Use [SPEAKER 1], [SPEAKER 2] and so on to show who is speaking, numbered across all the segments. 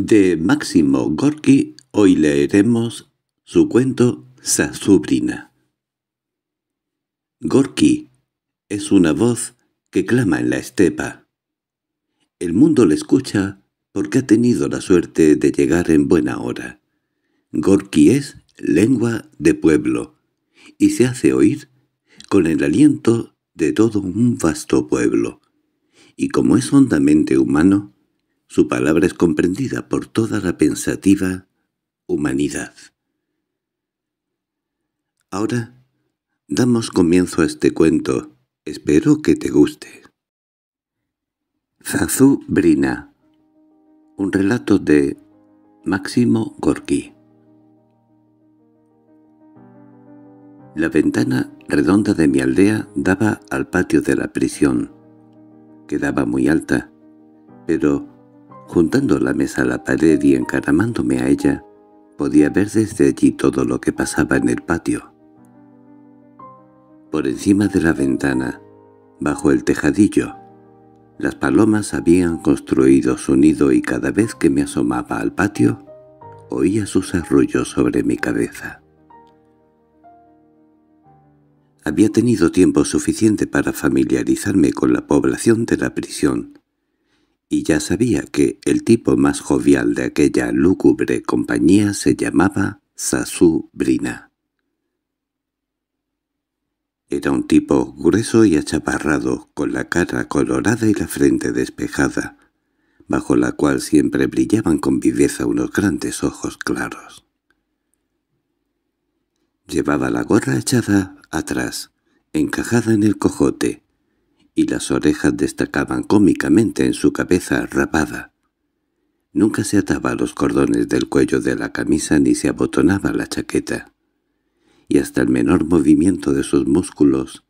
[SPEAKER 1] De Máximo Gorki hoy leeremos su cuento Sasubrina. Gorki es una voz que clama en la estepa. El mundo le escucha porque ha tenido la suerte de llegar en buena hora. Gorki es lengua de pueblo y se hace oír con el aliento de todo un vasto pueblo. Y como es hondamente humano, su palabra es comprendida por toda la pensativa humanidad. Ahora damos comienzo a este cuento. Espero que te guste. Zazú Brina Un relato de Máximo Gorki La ventana redonda de mi aldea daba al patio de la prisión. Quedaba muy alta, pero Juntando la mesa a la pared y encaramándome a ella, podía ver desde allí todo lo que pasaba en el patio. Por encima de la ventana, bajo el tejadillo, las palomas habían construido su nido y cada vez que me asomaba al patio, oía sus arrullos sobre mi cabeza. Había tenido tiempo suficiente para familiarizarme con la población de la prisión, y ya sabía que el tipo más jovial de aquella lúgubre compañía se llamaba Sasubrina. Era un tipo grueso y achaparrado, con la cara colorada y la frente despejada, bajo la cual siempre brillaban con viveza unos grandes ojos claros. Llevaba la gorra echada atrás, encajada en el cojote, y las orejas destacaban cómicamente en su cabeza rapada. Nunca se ataba los cordones del cuello de la camisa ni se abotonaba la chaqueta, y hasta el menor movimiento de sus músculos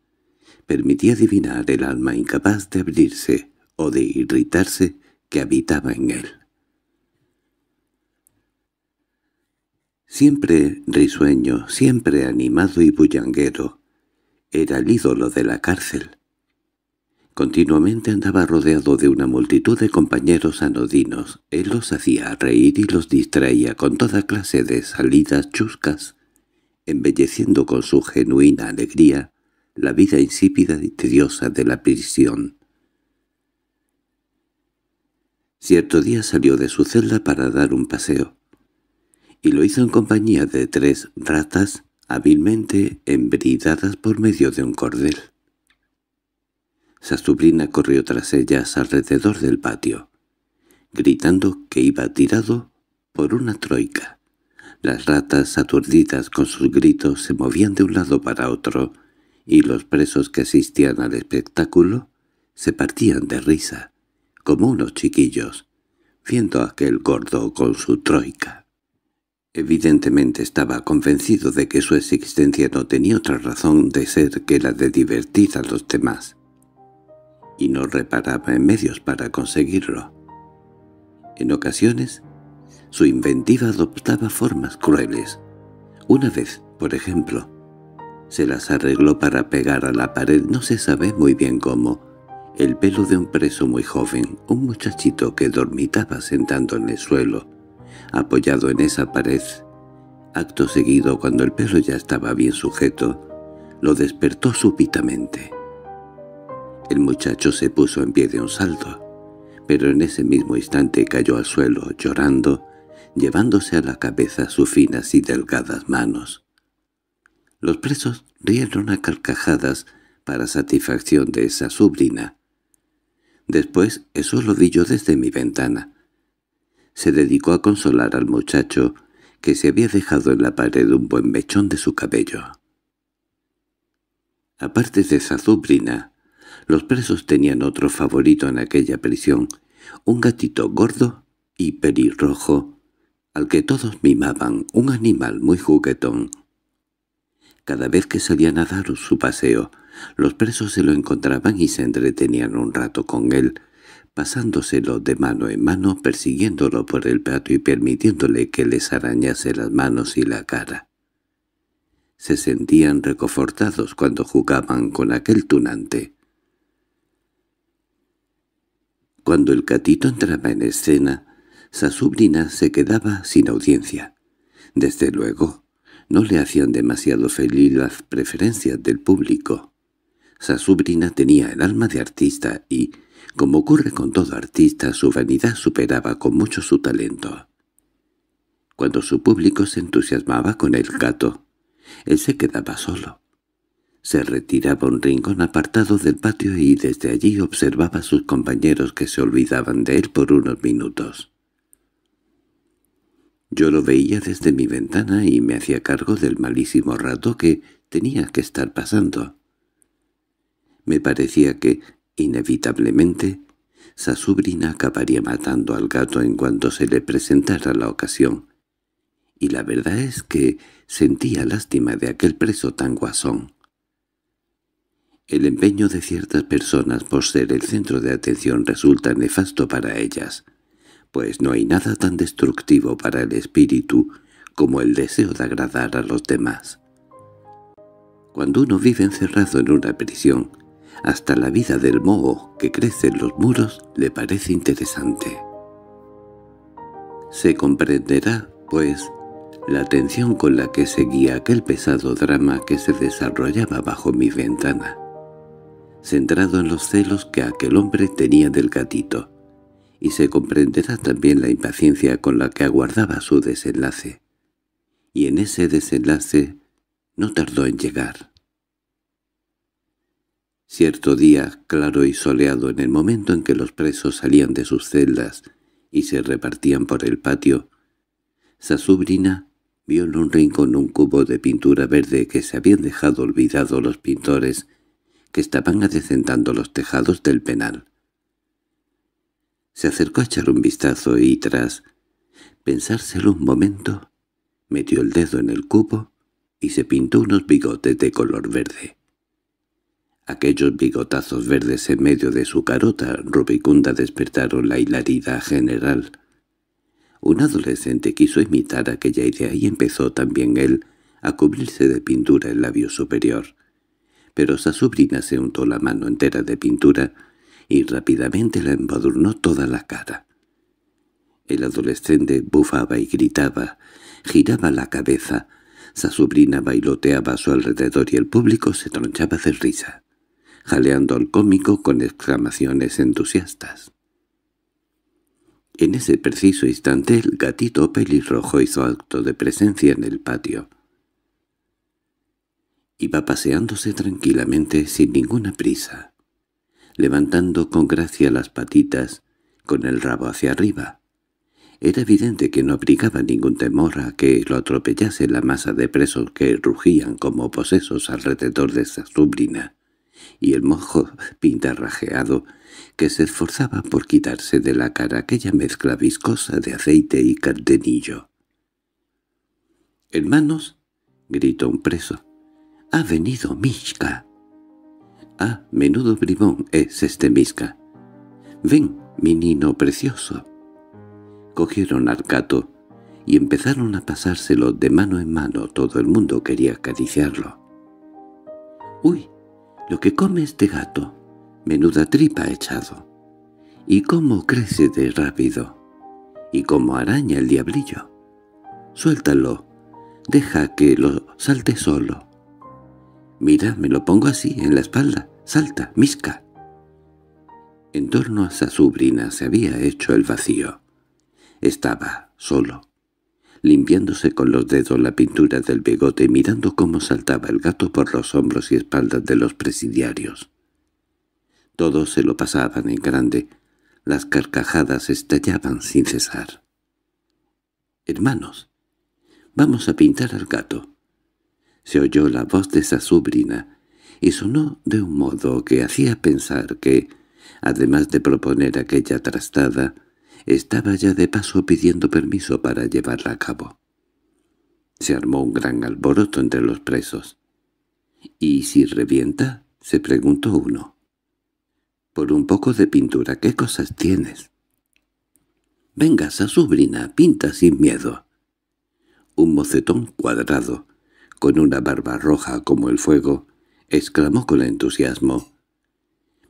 [SPEAKER 1] permitía adivinar el alma incapaz de abrirse o de irritarse que habitaba en él. Siempre risueño, siempre animado y bullanguero, era el ídolo de la cárcel, Continuamente andaba rodeado de una multitud de compañeros anodinos. Él los hacía reír y los distraía con toda clase de salidas chuscas, embelleciendo con su genuina alegría la vida insípida y tediosa de la prisión. Cierto día salió de su celda para dar un paseo, y lo hizo en compañía de tres ratas hábilmente embridadas por medio de un cordel. Sasubrina corrió tras ellas alrededor del patio, gritando que iba tirado por una troika. Las ratas, aturdidas con sus gritos, se movían de un lado para otro, y los presos que asistían al espectáculo se partían de risa, como unos chiquillos, viendo a aquel gordo con su troika. Evidentemente estaba convencido de que su existencia no tenía otra razón de ser que la de divertir a los demás y no reparaba en medios para conseguirlo. En ocasiones, su inventiva adoptaba formas crueles. Una vez, por ejemplo, se las arregló para pegar a la pared no se sabe muy bien cómo, el pelo de un preso muy joven, un muchachito que dormitaba sentando en el suelo, apoyado en esa pared. Acto seguido, cuando el pelo ya estaba bien sujeto, lo despertó súbitamente. El muchacho se puso en pie de un salto, pero en ese mismo instante cayó al suelo llorando, llevándose a la cabeza sus finas y delgadas manos. Los presos rieron a carcajadas para satisfacción de esa sobrina. Después eso lo vi desde mi ventana. Se dedicó a consolar al muchacho que se había dejado en la pared un buen mechón de su cabello. Aparte de esa sobrina, los presos tenían otro favorito en aquella prisión, un gatito gordo y pelirrojo, al que todos mimaban, un animal muy juguetón. Cada vez que salían a dar su paseo, los presos se lo encontraban y se entretenían un rato con él, pasándoselo de mano en mano, persiguiéndolo por el plato y permitiéndole que les arañase las manos y la cara. Se sentían reconfortados cuando jugaban con aquel tunante. Cuando el gatito entraba en escena, Sasubrina se quedaba sin audiencia. Desde luego, no le hacían demasiado feliz las preferencias del público. Sasubrina tenía el alma de artista y, como ocurre con todo artista, su vanidad superaba con mucho su talento. Cuando su público se entusiasmaba con el gato, él se quedaba solo, se retiraba un rincón apartado del patio y desde allí observaba a sus compañeros que se olvidaban de él por unos minutos. Yo lo veía desde mi ventana y me hacía cargo del malísimo rato que tenía que estar pasando. Me parecía que, inevitablemente, Sasubrina acabaría matando al gato en cuanto se le presentara la ocasión, y la verdad es que sentía lástima de aquel preso tan guasón. El empeño de ciertas personas por ser el centro de atención resulta nefasto para ellas, pues no hay nada tan destructivo para el espíritu como el deseo de agradar a los demás. Cuando uno vive encerrado en una prisión, hasta la vida del moho que crece en los muros le parece interesante. Se comprenderá, pues, la atención con la que seguía aquel pesado drama que se desarrollaba bajo mi ventana centrado en los celos que aquel hombre tenía del gatito, y se comprenderá también la impaciencia con la que aguardaba su desenlace. Y en ese desenlace no tardó en llegar. Cierto día, claro y soleado, en el momento en que los presos salían de sus celdas y se repartían por el patio, Sasubrina vio en un rincón un cubo de pintura verde que se habían dejado olvidado los pintores que estaban adecentando los tejados del penal. Se acercó a echar un vistazo y, tras pensárselo un momento, metió el dedo en el cubo y se pintó unos bigotes de color verde. Aquellos bigotazos verdes en medio de su carota rubicunda despertaron la hilaridad general. Un adolescente quiso imitar aquella idea y empezó también él a cubrirse de pintura el labio superior pero Sasubrina se untó la mano entera de pintura y rápidamente la embadurnó toda la cara. El adolescente bufaba y gritaba, giraba la cabeza, Sasubrina bailoteaba a su alrededor y el público se tronchaba de risa, jaleando al cómico con exclamaciones entusiastas. En ese preciso instante el gatito pelirrojo hizo acto de presencia en el patio. Iba paseándose tranquilamente sin ninguna prisa, levantando con gracia las patitas, con el rabo hacia arriba. Era evidente que no abrigaba ningún temor a que lo atropellase la masa de presos que rugían como posesos alrededor de esa sobrina, y el mojo pintarrajeado que se esforzaba por quitarse de la cara aquella mezcla viscosa de aceite y cardenillo. —¡Hermanos! —gritó un preso. —¡Ha venido Mishka! —¡Ah, menudo bribón es este Mishka! —¡Ven, mi nino precioso! Cogieron al gato y empezaron a pasárselo de mano en mano. Todo el mundo quería acariciarlo. —¡Uy! Lo que come este gato. Menuda tripa echado. Y cómo crece de rápido. Y cómo araña el diablillo. Suéltalo. Deja que lo salte solo. Mira, me lo pongo así, en la espalda. Salta, misca. En torno a esa sobrina se había hecho el vacío. Estaba solo, limpiándose con los dedos la pintura del bigote mirando cómo saltaba el gato por los hombros y espaldas de los presidiarios. Todos se lo pasaban en grande, las carcajadas estallaban sin cesar. «Hermanos, vamos a pintar al gato se oyó la voz de esa sobrina, y sonó de un modo que hacía pensar que, además de proponer aquella trastada, estaba ya de paso pidiendo permiso para llevarla a cabo. Se armó un gran alboroto entre los presos. —¿Y si revienta? —se preguntó uno. —Por un poco de pintura, ¿qué cosas tienes? —Venga, esa sobrina, pinta sin miedo. Un mocetón cuadrado, con una barba roja como el fuego, exclamó con entusiasmo.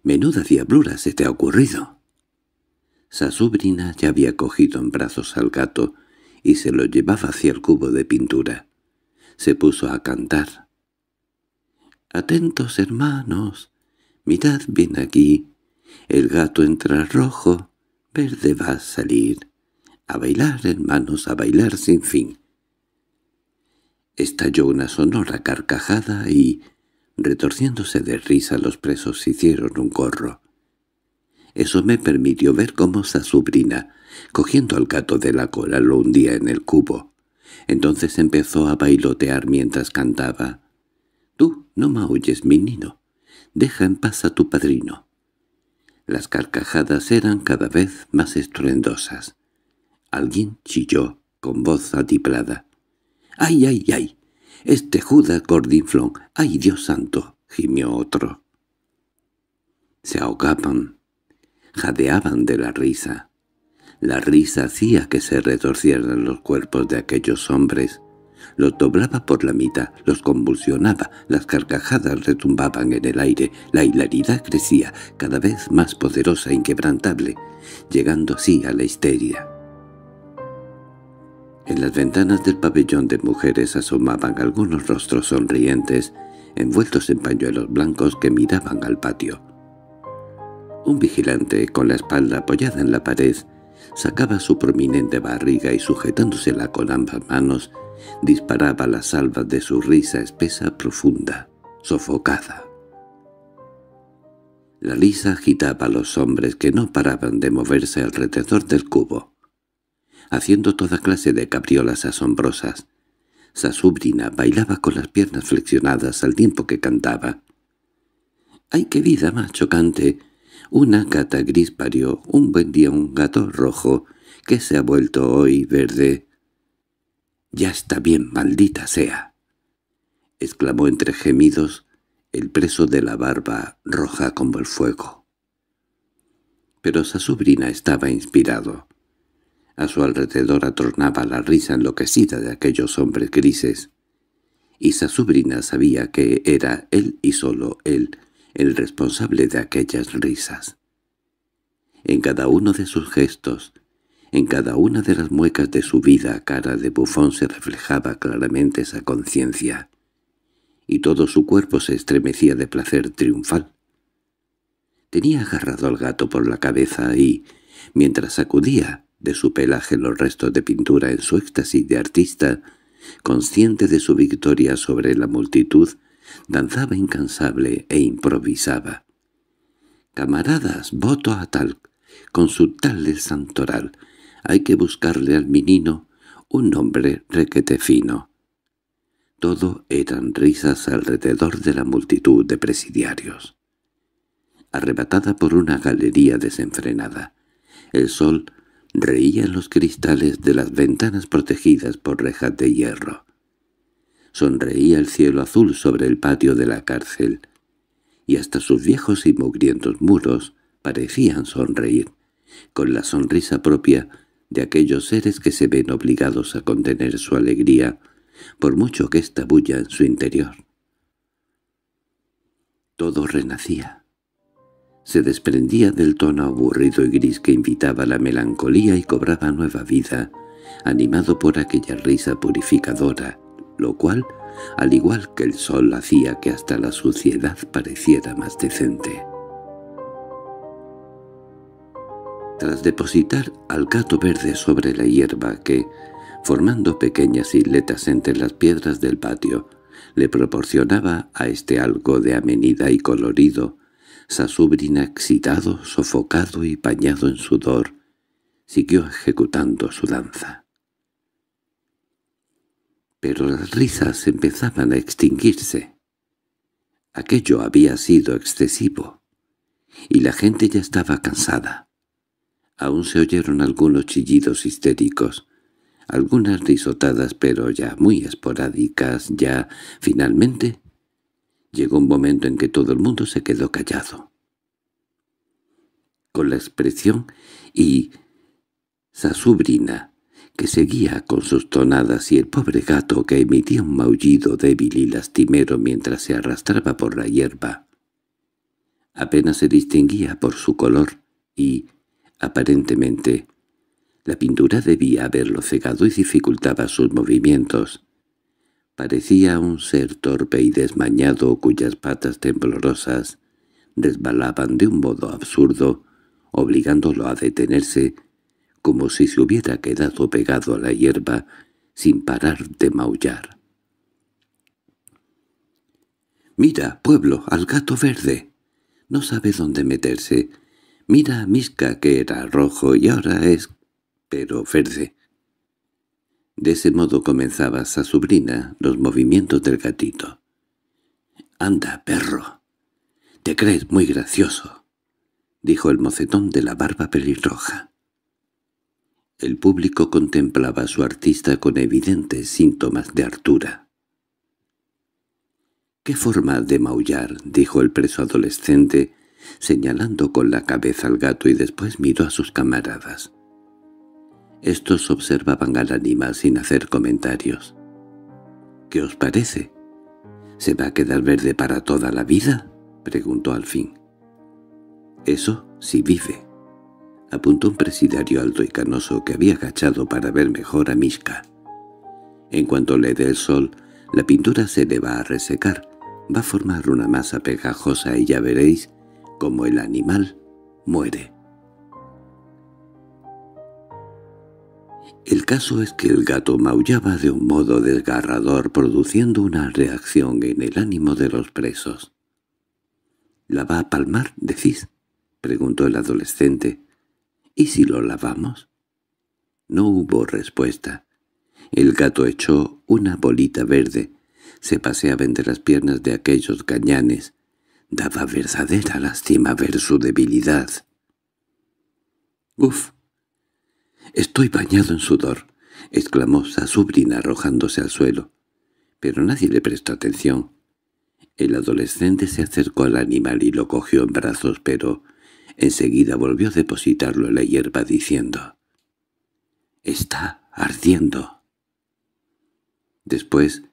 [SPEAKER 1] —¡Menuda diablura se te ha ocurrido! Sasubrina ya había cogido en brazos al gato y se lo llevaba hacia el cubo de pintura. Se puso a cantar. —¡Atentos, hermanos! Mirad bien aquí. El gato entra rojo, verde va a salir. A bailar, hermanos, a bailar sin fin. Estalló una sonora carcajada y, retorciéndose de risa, los presos hicieron un corro. Eso me permitió ver cómo sobrina, cogiendo al gato de la cola, lo hundía en el cubo. Entonces empezó a bailotear mientras cantaba. «Tú no mi nino. Deja en paz a tu padrino». Las carcajadas eran cada vez más estruendosas. Alguien chilló con voz atiplada. —¡Ay, ay, ay! Este juda Gordinflón. ¡Ay, Dios santo! —gimió otro. Se ahogaban. Jadeaban de la risa. La risa hacía que se retorcieran los cuerpos de aquellos hombres. Los doblaba por la mitad, los convulsionaba, las carcajadas retumbaban en el aire, la hilaridad crecía, cada vez más poderosa e inquebrantable, llegando así a la histeria. En las ventanas del pabellón de mujeres asomaban algunos rostros sonrientes, envueltos en pañuelos blancos que miraban al patio. Un vigilante, con la espalda apoyada en la pared, sacaba su prominente barriga y sujetándosela con ambas manos, disparaba las salvas de su risa espesa profunda, sofocada. La lisa agitaba a los hombres que no paraban de moverse alrededor del cubo haciendo toda clase de cabriolas asombrosas. Sasubrina bailaba con las piernas flexionadas al tiempo que cantaba. ¡Ay, qué vida más chocante! Una gata gris parió un buen día un gato rojo que se ha vuelto hoy verde. —¡Ya está bien, maldita sea! —exclamó entre gemidos el preso de la barba roja como el fuego. Pero Sasubrina estaba inspirado. A su alrededor atornaba la risa enloquecida de aquellos hombres grises. Y su sobrina sabía que era él y solo él el responsable de aquellas risas. En cada uno de sus gestos, en cada una de las muecas de su vida cara de bufón se reflejaba claramente esa conciencia, y todo su cuerpo se estremecía de placer triunfal. Tenía agarrado al gato por la cabeza y, mientras sacudía de su pelaje los restos de pintura en su éxtasis de artista, consciente de su victoria sobre la multitud, danzaba incansable e improvisaba. «Camaradas, voto a tal, consultadle el santoral, hay que buscarle al menino un nombre requete fino». Todo eran risas alrededor de la multitud de presidiarios. Arrebatada por una galería desenfrenada, el sol reían los cristales de las ventanas protegidas por rejas de hierro. Sonreía el cielo azul sobre el patio de la cárcel, y hasta sus viejos y mugrientos muros parecían sonreír, con la sonrisa propia de aquellos seres que se ven obligados a contener su alegría, por mucho que esta bulla en su interior. Todo renacía, se desprendía del tono aburrido y gris que invitaba a la melancolía y cobraba nueva vida, animado por aquella risa purificadora, lo cual, al igual que el sol, hacía que hasta la suciedad pareciera más decente. Tras depositar al gato verde sobre la hierba que, formando pequeñas isletas entre las piedras del patio, le proporcionaba a este algo de amenidad y colorido, Sasubrina excitado, sofocado y bañado en sudor, siguió ejecutando su danza. Pero las risas empezaban a extinguirse. Aquello había sido excesivo, y la gente ya estaba cansada. Aún se oyeron algunos chillidos histéricos, algunas risotadas pero ya muy esporádicas, ya finalmente Llegó un momento en que todo el mundo se quedó callado. Con la expresión y Sasubrina que seguía con sus tonadas y el pobre gato que emitía un maullido débil y lastimero mientras se arrastraba por la hierba. Apenas se distinguía por su color y, aparentemente, la pintura debía haberlo cegado y dificultaba sus movimientos. Parecía un ser torpe y desmañado cuyas patas temblorosas desbalaban de un modo absurdo, obligándolo a detenerse, como si se hubiera quedado pegado a la hierba sin parar de maullar. «Mira, pueblo, al gato verde. No sabe dónde meterse. Mira a Misca, que era rojo y ahora es... pero verde. De ese modo comenzaba sobrina los movimientos del gatito. —¡Anda, perro! —Te crees muy gracioso —dijo el mocetón de la barba pelirroja. El público contemplaba a su artista con evidentes síntomas de hartura. —¿Qué forma de maullar? —dijo el preso adolescente, señalando con la cabeza al gato y después miró a sus camaradas. Estos observaban al animal sin hacer comentarios. —¿Qué os parece? —¿Se va a quedar verde para toda la vida? —preguntó al fin. —Eso sí vive —apuntó un presidario alto y canoso que había agachado para ver mejor a Mishka. —En cuanto le dé el sol, la pintura se le va a resecar. Va a formar una masa pegajosa y ya veréis cómo el animal muere. El caso es que el gato maullaba de un modo desgarrador produciendo una reacción en el ánimo de los presos. —¿La va a palmar, decís? —preguntó el adolescente. —¿Y si lo lavamos? No hubo respuesta. El gato echó una bolita verde. Se paseaba entre las piernas de aquellos cañanes. Daba verdadera lástima ver su debilidad. —¡Uf! —¡Estoy bañado en sudor! —exclamó Sasubrina arrojándose al suelo. Pero nadie le prestó atención. El adolescente se acercó al animal y lo cogió en brazos, pero enseguida volvió a depositarlo en la hierba diciendo —¡Está ardiendo! Después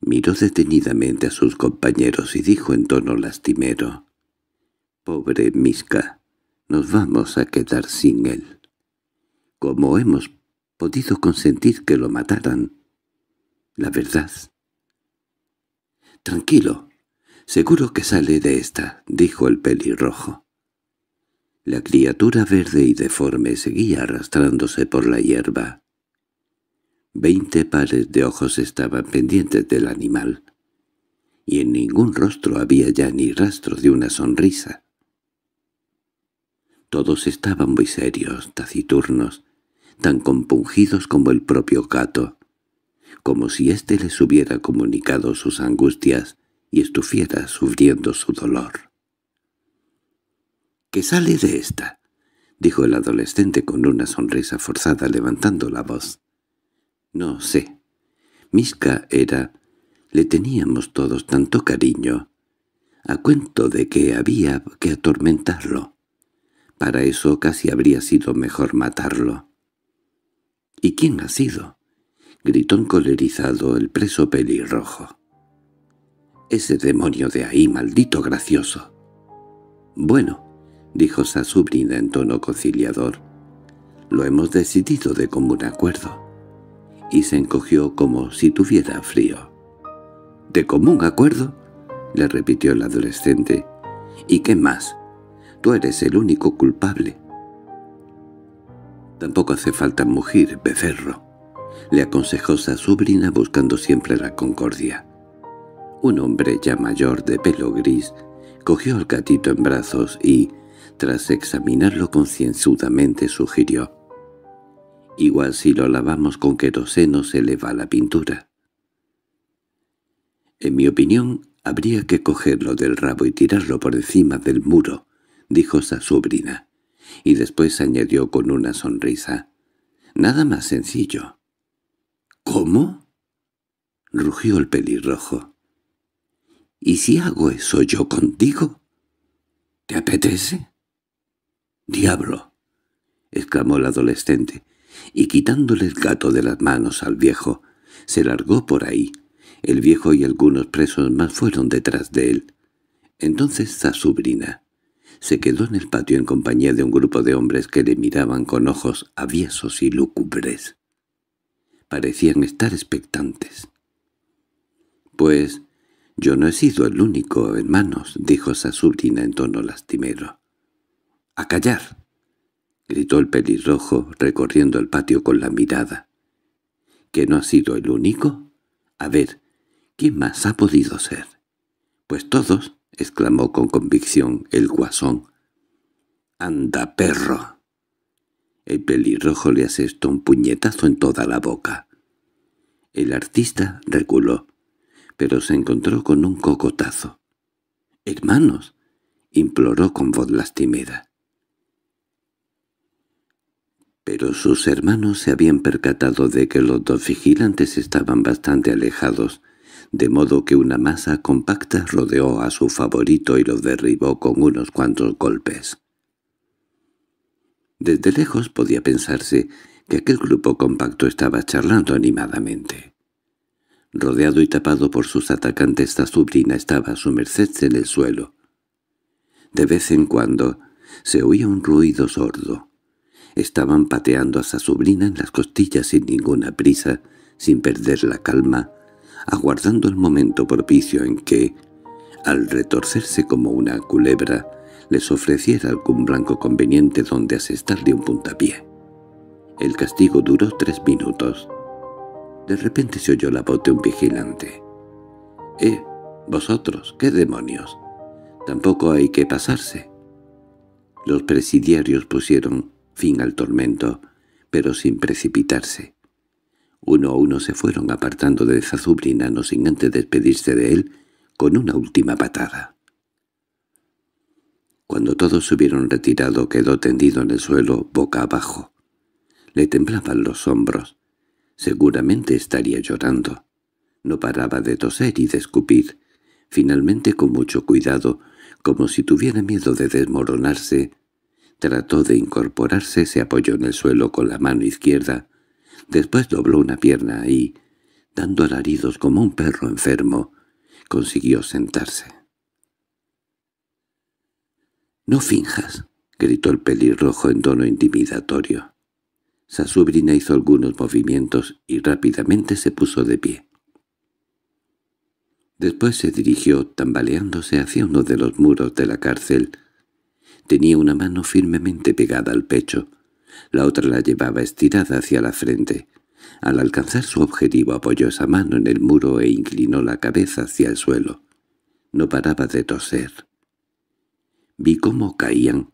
[SPEAKER 1] miró detenidamente a sus compañeros y dijo en tono lastimero —Pobre Misca, nos vamos a quedar sin él como hemos podido consentir que lo mataran? La verdad. —Tranquilo, seguro que sale de esta —dijo el pelirrojo. La criatura verde y deforme seguía arrastrándose por la hierba. Veinte pares de ojos estaban pendientes del animal, y en ningún rostro había ya ni rastro de una sonrisa. Todos estaban muy serios, taciturnos, tan compungidos como el propio gato, como si éste les hubiera comunicado sus angustias y estuviera sufriendo su dolor. —¿Qué sale de esta? —dijo el adolescente con una sonrisa forzada levantando la voz. —No sé. Misca era... Le teníamos todos tanto cariño, a cuento de que había que atormentarlo. Para eso casi habría sido mejor matarlo. —¿Y quién ha sido? —gritó encolerizado el preso pelirrojo. —Ese demonio de ahí, maldito gracioso. —Bueno —dijo Sasubrina en tono conciliador—, lo hemos decidido de común acuerdo. Y se encogió como si tuviera frío. —¿De común acuerdo? —le repitió el adolescente. —¿Y qué más? Tú eres el único culpable. Tampoco hace falta mugir, becerro, le aconsejó su sobrina buscando siempre la concordia. Un hombre ya mayor de pelo gris cogió al gatito en brazos y, tras examinarlo concienzudamente, sugirió. Igual si lo lavamos con queroseno se le va la pintura. En mi opinión, habría que cogerlo del rabo y tirarlo por encima del muro, dijo su sobrina y después añadió con una sonrisa. «Nada más sencillo». «¿Cómo?» rugió el pelirrojo. «¿Y si hago eso yo contigo? ¿Te apetece?» «¡Diablo!» exclamó el adolescente, y quitándole el gato de las manos al viejo, se largó por ahí. El viejo y algunos presos más fueron detrás de él. Entonces la sobrina, se quedó en el patio en compañía de un grupo de hombres que le miraban con ojos aviesos y lúgubres. Parecían estar expectantes. —Pues yo no he sido el único, hermanos —dijo Sasurina en tono lastimero. —¡A callar! —gritó el pelirrojo recorriendo el patio con la mirada. —¿Que no ha sido el único? A ver, ¿quién más ha podido ser? —Pues todos —exclamó con convicción el guasón. —¡Anda, perro! El pelirrojo le asestó un puñetazo en toda la boca. El artista reculó, pero se encontró con un cocotazo. —¡Hermanos! —imploró con voz lastimera. Pero sus hermanos se habían percatado de que los dos vigilantes estaban bastante alejados, de modo que una masa compacta rodeó a su favorito y lo derribó con unos cuantos golpes. Desde lejos podía pensarse que aquel grupo compacto estaba charlando animadamente. Rodeado y tapado por sus atacantes, sobrina estaba a su merced en el suelo. De vez en cuando se oía un ruido sordo. Estaban pateando a sobrina en las costillas sin ninguna prisa, sin perder la calma, aguardando el momento propicio en que, al retorcerse como una culebra, les ofreciera algún blanco conveniente donde asestarle un puntapié. El castigo duró tres minutos. De repente se oyó la voz de un vigilante. —¡Eh, vosotros, qué demonios! Tampoco hay que pasarse. Los presidiarios pusieron fin al tormento, pero sin precipitarse. Uno a uno se fueron apartando de Zazubrina no sin antes despedirse de él con una última patada. Cuando todos se hubieron retirado quedó tendido en el suelo boca abajo. Le temblaban los hombros. Seguramente estaría llorando. No paraba de toser y de escupir. Finalmente, con mucho cuidado, como si tuviera miedo de desmoronarse, trató de incorporarse, se apoyó en el suelo con la mano izquierda, Después dobló una pierna y, dando alaridos como un perro enfermo, consiguió sentarse. —¡No finjas! —gritó el pelirrojo en tono intimidatorio. Sasubrina hizo algunos movimientos y rápidamente se puso de pie. Después se dirigió, tambaleándose hacia uno de los muros de la cárcel. Tenía una mano firmemente pegada al pecho, la otra la llevaba estirada hacia la frente. Al alcanzar su objetivo apoyó esa mano en el muro e inclinó la cabeza hacia el suelo. No paraba de toser. Vi cómo caían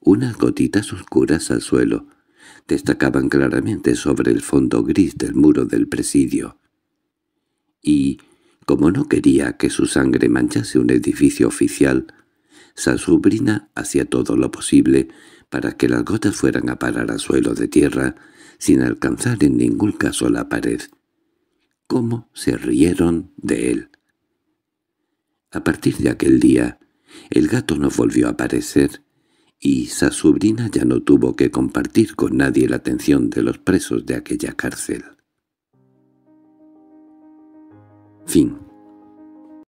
[SPEAKER 1] unas gotitas oscuras al suelo. Destacaban claramente sobre el fondo gris del muro del presidio. Y, como no quería que su sangre manchase un edificio oficial, sobrina hacía todo lo posible para que las gotas fueran a parar al suelo de tierra sin alcanzar en ningún caso la pared. ¿Cómo se rieron de él? A partir de aquel día, el gato no volvió a aparecer, y sobrina ya no tuvo que compartir con nadie la atención de los presos de aquella cárcel. Fin